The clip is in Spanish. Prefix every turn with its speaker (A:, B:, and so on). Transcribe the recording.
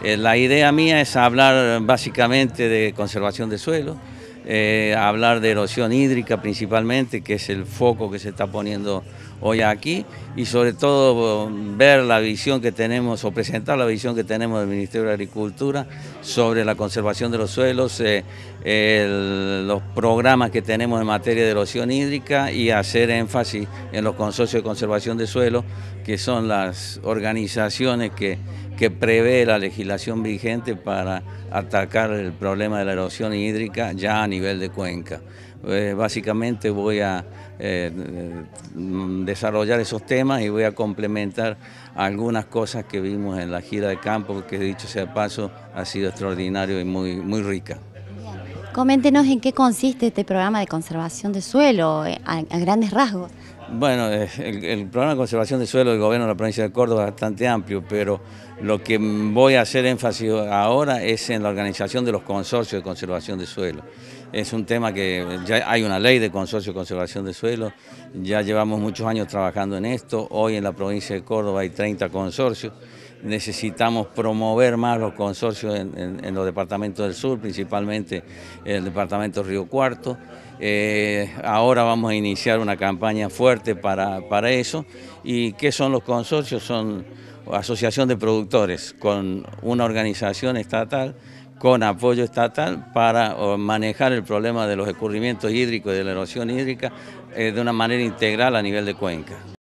A: Eh, la idea mía es hablar básicamente de conservación de suelo, eh, hablar de erosión hídrica principalmente, que es el foco que se está poniendo hoy aquí, y sobre todo ver la visión que tenemos o presentar la visión que tenemos del Ministerio de Agricultura sobre la conservación de los suelos, eh, los programas que tenemos en materia de erosión hídrica y hacer énfasis en los consorcios de conservación de suelo, que son las organizaciones que que prevé la legislación vigente para atacar el problema de la erosión hídrica ya a nivel de cuenca. Eh, básicamente voy a eh, desarrollar esos temas y voy a complementar algunas cosas que vimos en la gira de campo, que dicho sea paso, ha sido extraordinario y muy, muy rica.
B: Coméntenos en qué consiste este programa de conservación de suelo eh, a grandes rasgos.
A: Bueno, eh, el, programa de conservación de suelo del gobierno de la provincia de Córdoba es bastante amplio, pero lo que voy a hacer énfasis ahora es en la organización de los consorcios de conservación de suelo. Es un tema que ya hay una ley de consorcio de conservación de suelo, ya llevamos muchos años trabajando en esto, hoy en la provincia de Córdoba hay 30 consorcios, necesitamos promover más los consorcios en, los departamentos del sur, principalmente el departamento Río Cuarto, eh, ahora vamos a iniciar una campaña fuerte para, para eso. ¿Y qué son los consorcios? Son asociación de productores con una organización estatal con apoyo estatal para manejar el problema de los escurrimientos hídricos y de la erosión hídrica eh, de una manera integral a nivel de cuenca.